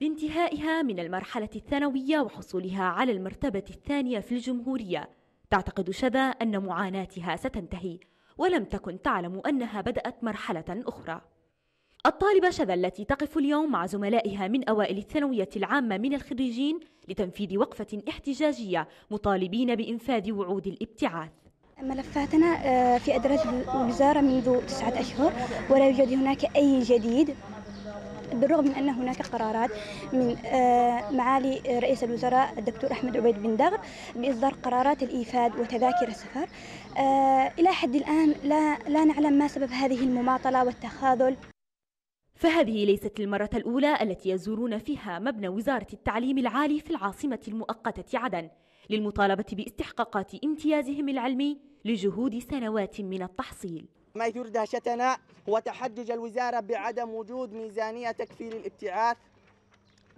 بانتهائها من المرحلة الثانوية وحصولها على المرتبة الثانية في الجمهورية تعتقد شذا أن معاناتها ستنتهي ولم تكن تعلم أنها بدأت مرحلة أخرى الطالبة شذا التي تقف اليوم مع زملائها من أوائل الثانوية العامة من الخريجين لتنفيذ وقفة احتجاجية مطالبين بإنفاذ وعود الابتعاث ملفاتنا آه، في أدراج الوزارة منذ تسعة أشهر ولا يوجد هناك أي جديد بالرغم من أن هناك قرارات من آه، معالي رئيس الوزراء الدكتور أحمد عبيد بن دغر بإصدار قرارات الإيفاد وتذاكر السفر آه، إلى حد الآن لا, لا نعلم ما سبب هذه المماطلة والتخاذل فهذه ليست المرة الأولى التي يزورون فيها مبنى وزارة التعليم العالي في العاصمة المؤقتة عدن للمطالبة باستحقاقات امتيازهم العلمي لجهود سنوات من التحصيل ما يثير دهشتنا هو تحجج الوزارة بعدم وجود ميزانية تكفيل الابتعاث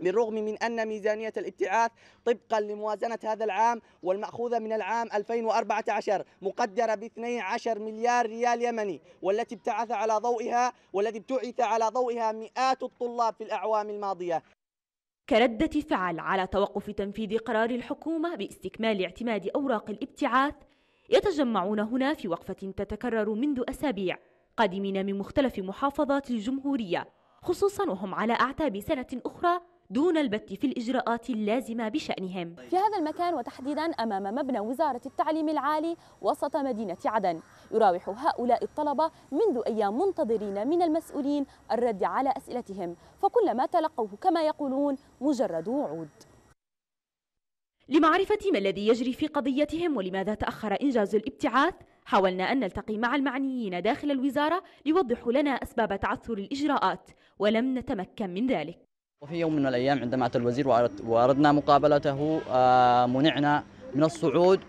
بالرغم من أن ميزانية الابتعاث طبقا لموازنة هذا العام والمأخوذة من العام 2014 مقدرة ب 12 مليار ريال يمني والتي ابتعث على ضوئها والذي ابتعث على ضوئها مئات الطلاب في الأعوام الماضية كردة فعل على توقف تنفيذ قرار الحكومة باستكمال اعتماد أوراق الابتعاث يتجمعون هنا في وقفة تتكرر منذ أسابيع قادمين من مختلف محافظات الجمهورية خصوصا وهم على أعتاب سنة أخرى دون البت في الإجراءات اللازمة بشأنهم في هذا المكان وتحديدا أمام مبنى وزارة التعليم العالي وسط مدينة عدن يراوح هؤلاء الطلبة منذ أيام منتظرين من المسؤولين الرد على أسئلتهم فكل ما تلقوه كما يقولون مجرد وعود لمعرفة ما الذي يجري في قضيتهم ولماذا تأخر إنجاز الابتعاث حاولنا أن نلتقي مع المعنيين داخل الوزارة ليوضحوا لنا أسباب تعثر الإجراءات ولم نتمكن من ذلك وفي يوم من الأيام عندما أتى الوزير وأردنا مقابلته آه، منعنا من الصعود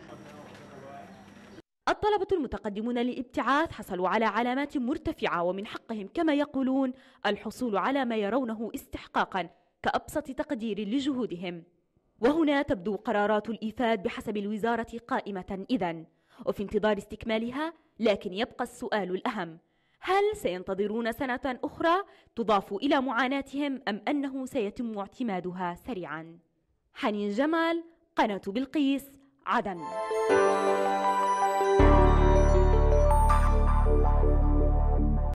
الطلبة المتقدمون للابتعاث حصلوا على علامات مرتفعة ومن حقهم كما يقولون الحصول على ما يرونه استحقاقا كأبسط تقدير لجهودهم وهنا تبدو قرارات الإيفاد بحسب الوزارة قائمة إذا وفي انتظار استكمالها لكن يبقى السؤال الأهم هل سينتظرون سنة أخرى تضاف إلى معاناتهم أم أنه سيتم اعتمادها سريعا؟ حنين جمال قناة بلقيس عدن